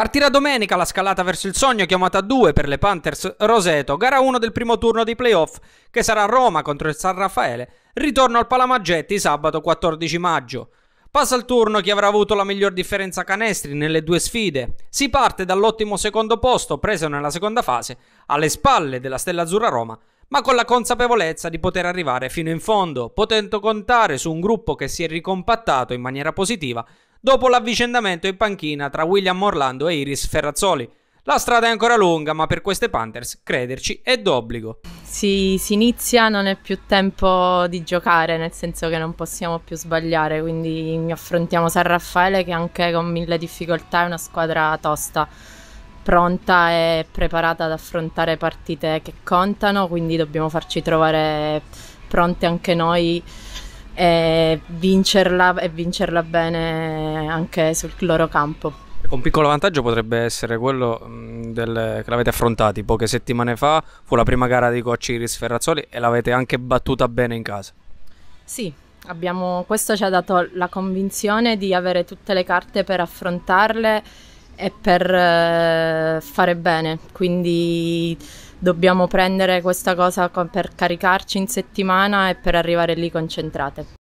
Partirà domenica la scalata verso il sogno chiamata 2 per le Panthers Roseto, gara 1 del primo turno dei playoff che sarà a Roma contro il San Raffaele, ritorno al Palamaggetti sabato 14 maggio. Passa il turno chi avrà avuto la miglior differenza canestri nelle due sfide. Si parte dall'ottimo secondo posto preso nella seconda fase, alle spalle della Stella Azzurra Roma, ma con la consapevolezza di poter arrivare fino in fondo, potendo contare su un gruppo che si è ricompattato in maniera positiva dopo l'avvicendamento in panchina tra William Orlando e Iris Ferrazzoli. La strada è ancora lunga, ma per queste Panthers crederci è d'obbligo. Si, si inizia, non è più tempo di giocare, nel senso che non possiamo più sbagliare, quindi affrontiamo San Raffaele che anche con mille difficoltà è una squadra tosta pronta e preparata ad affrontare partite che contano, quindi dobbiamo farci trovare pronti anche noi e vincerla, e vincerla bene anche sul loro campo. Un piccolo vantaggio potrebbe essere quello mm, del, che l'avete affrontati poche settimane fa, fu la prima gara di Cocci Cocciris Ferrazzoli e l'avete anche battuta bene in casa. Sì, abbiamo, questo ci ha dato la convinzione di avere tutte le carte per affrontarle è per eh, fare bene, quindi dobbiamo prendere questa cosa per caricarci in settimana e per arrivare lì concentrate.